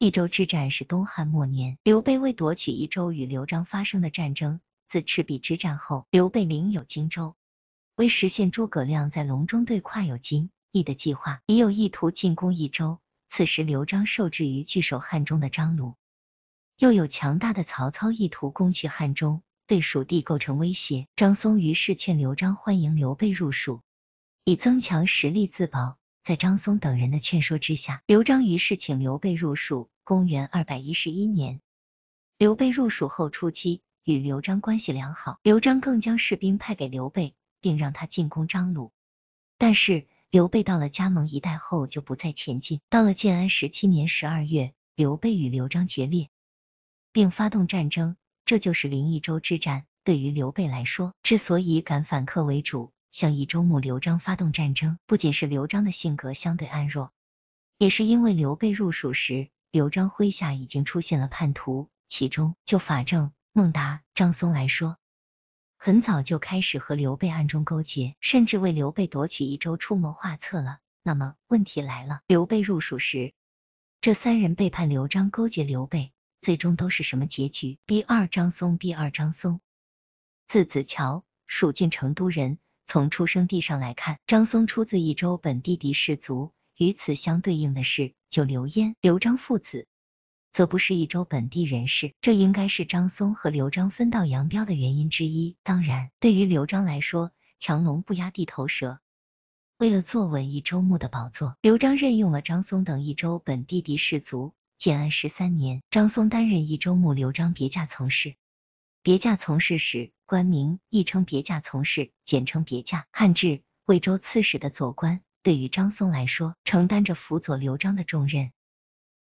益州之战是东汉末年刘备为夺取益州与刘璋发生的战争。自赤壁之战后，刘备领有荆州，为实现诸葛亮在隆中对“跨有荆益”的计划，已有意图进攻益州。此时，刘璋受制于据守汉中的张鲁，又有强大的曹操意图攻取汉中，对蜀地构成威胁。张松于是劝刘璋欢迎刘备入蜀，以增强实力自保。在张松等人的劝说之下，刘璋于是请刘备入蜀。公元二百一十一年，刘备入蜀后初期与刘璋关系良好，刘璋更将士兵派给刘备，并让他进攻张鲁。但是刘备到了加盟一带后就不再前进。到了建安十七年十二月，刘备与刘璋决裂，并发动战争，这就是零易州之战。对于刘备来说，之所以敢反客为主。向益州牧刘璋发动战争，不仅是刘璋的性格相对安弱，也是因为刘备入蜀时，刘璋麾下已经出现了叛徒，其中就法正、孟达、张松来说，很早就开始和刘备暗中勾结，甚至为刘备夺取益州出谋划策了。那么问题来了，刘备入蜀时，这三人背叛刘璋，勾结刘备，最终都是什么结局？B 二张松，B 二张松，字子乔，蜀郡成都人。从出生地上来看，张松出自益州本地的氏族，与此相对应的是，九刘焉、刘璋父子，则不是益州本地人士，这应该是张松和刘璋分道扬镳的原因之一。当然，对于刘璋来说，强龙不压地头蛇，为了坐稳益州牧的宝座，刘璋任用了张松等益州本地的氏族。建安十三年，张松担任益州牧刘璋别驾从事。别驾从事时，官名，亦称别驾从事，简称别驾。汉至魏州刺史的左官。对于张松来说，承担着辅佐刘璋的重任。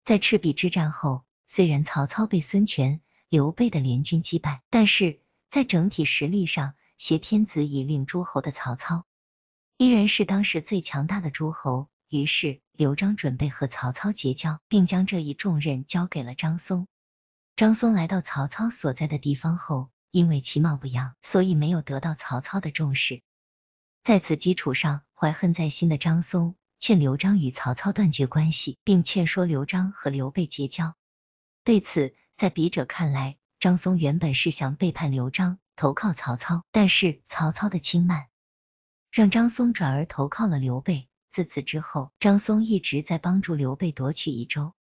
在赤壁之战后，虽然曹操被孙权、刘备的联军击败，但是在整体实力上，挟天子以令诸侯的曹操依然是当时最强大的诸侯。于是，刘璋准备和曹操结交，并将这一重任交给了张松。张松来到曹操所在的地方后，因为其貌不扬，所以没有得到曹操的重视。在此基础上，怀恨在心的张松劝刘璋与曹操断绝关系，并劝说刘璋和刘备结交。对此，在笔者看来，张松原本是想背叛刘璋，投靠曹操，但是曹操的轻慢，让张松转而投靠了刘备。自此之后，张松一直在帮助刘备夺取益州。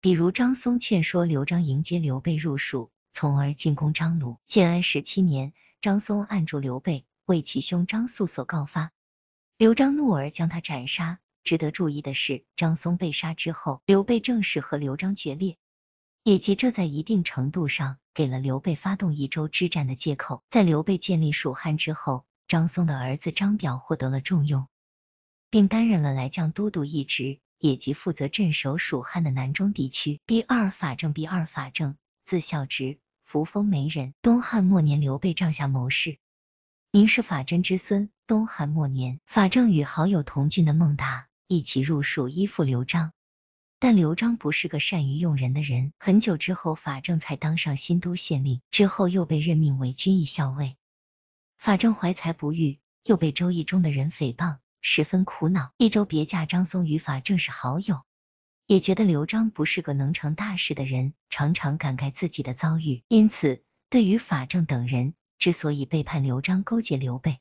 比如张松劝说刘璋迎接刘备入蜀，从而进攻张鲁。建安十七年，张松按住刘备，为其兄张肃所告发，刘璋怒而将他斩杀。值得注意的是，张松被杀之后，刘备正式和刘璋决裂，以及这在一定程度上给了刘备发动益州之战的借口。在刘备建立蜀汉之后，张松的儿子张表获得了重用，并担任了来将都督一职。也即负责镇守蜀汉的南中地区。毕二法正，毕二法正，字孝直，扶风媒人，东汉末年刘备帐下谋士。您是法真之孙。东汉末年，法正与好友同郡的孟达一起入蜀依附刘璋，但刘璋不是个善于用人的人。很久之后，法正才当上新都县令，之后又被任命为军医校尉。法正怀才不遇，又被周易中的人诽谤。十分苦恼。益州别驾张松与法正是好友，也觉得刘璋不是个能成大事的人，常常感慨自己的遭遇。因此，对于法正等人之所以背叛刘璋、勾结刘备，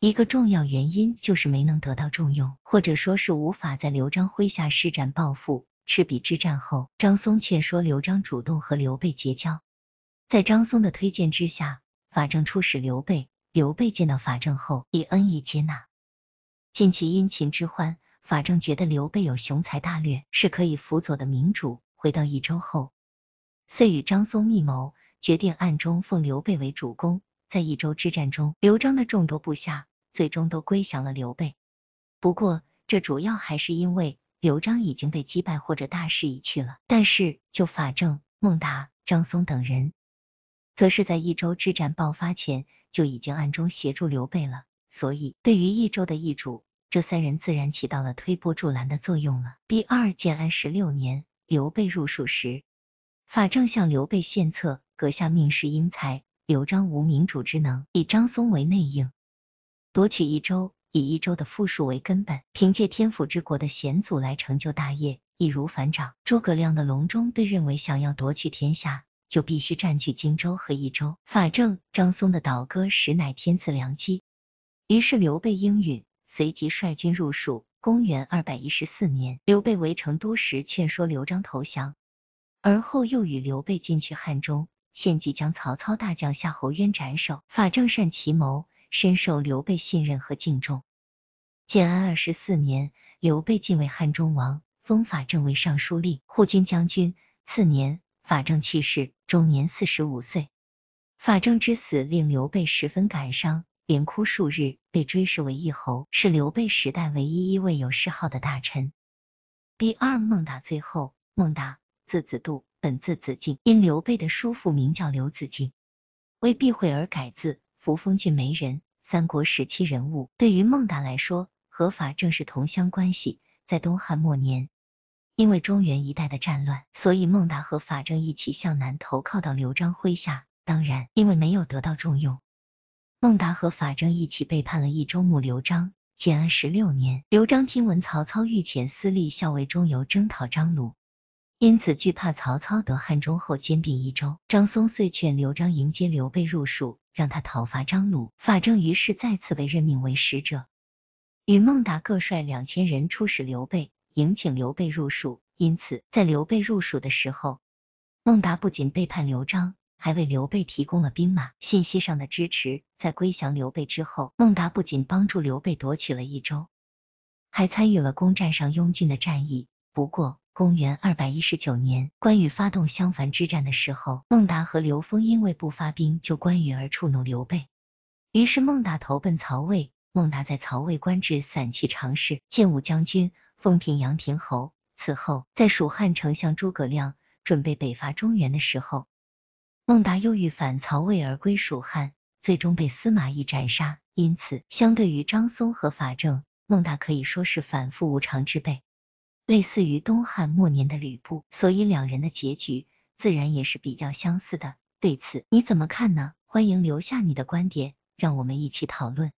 一个重要原因就是没能得到重用，或者说是无法在刘璋麾下施展抱负。赤壁之战后，张松劝说刘璋主动和刘备结交。在张松的推荐之下，法正出使刘备。刘备见到法正后，以恩义接纳。近期殷勤之欢，法正觉得刘备有雄才大略，是可以辅佐的明主。回到益州后，遂与张松密谋，决定暗中奉刘备为主公。在益州之战中，刘璋的众多部下最终都归降了刘备。不过，这主要还是因为刘璋已经被击败，或者大势已去了。但是，就法正、孟达、张松等人，则是在益州之战爆发前就已经暗中协助刘备了。所以，对于益州的易主，这三人自然起到了推波助澜的作用了。第二建安十六年，刘备入蜀时，法正向刘备献策：“阁下命世英才，刘璋无明主之能，以张松为内应，夺取益州，以益州的富庶为根本，凭借天府之国的险阻来成就大业，易如反掌。”诸葛亮的隆中对认为，想要夺取天下，就必须占据荆州和益州。法正、张松的倒戈，实乃天赐良机。于是刘备应允。随即率军入蜀。公元二百一十四年，刘备围成都时，劝说刘璋投降，而后又与刘备进取汉中，献计将曹操大将夏侯渊斩首。法正善奇谋，深受刘备信任和敬重。建安二十四年，刘备进位汉中王，封法正为尚书令、护军将军。次年，法正去世，终年四十五岁。法正之死令刘备十分感伤。连哭数日，被追谥为义侯，是刘备时代唯一一位有谥号的大臣。第二孟达最后，孟达字子度，本字子敬，因刘备的叔父名叫刘子敬，为避讳而改字。扶风郡梅人，三国时期人物。对于孟达来说，和法正是同乡关系。在东汉末年，因为中原一带的战乱，所以孟达和法正一起向南投靠到刘璋麾下。当然，因为没有得到重用。孟达和法正一起背叛了益州牧刘璋。建安十六年，刘璋听闻曹操御遣私立校尉中游征讨张鲁，因此惧怕曹操得汉中后兼并益州，张松遂劝刘璋迎接刘备入蜀，让他讨伐张鲁。法正于是再次被任命为使者，与孟达各率两千人出使刘备，迎请刘备入蜀。因此，在刘备入蜀的时候，孟达不仅背叛刘璋。还为刘备提供了兵马信息上的支持。在归降刘备之后，孟达不仅帮助刘备夺取了益州，还参与了攻占上庸郡的战役。不过，公元二百一十九年，关羽发动襄樊之战的时候，孟达和刘封因为不发兵救关羽而触怒刘备，于是孟达投奔曹魏。孟达在曹魏官至散骑常侍、建武将军，封平阳亭侯。此后，在蜀汉丞相诸葛亮准备北伐中原的时候，孟达又欲反曹魏而归蜀汉，最终被司马懿斩杀。因此，相对于张松和法正，孟达可以说是反复无常之辈，类似于东汉末年的吕布。所以，两人的结局自然也是比较相似的。对此，你怎么看呢？欢迎留下你的观点，让我们一起讨论。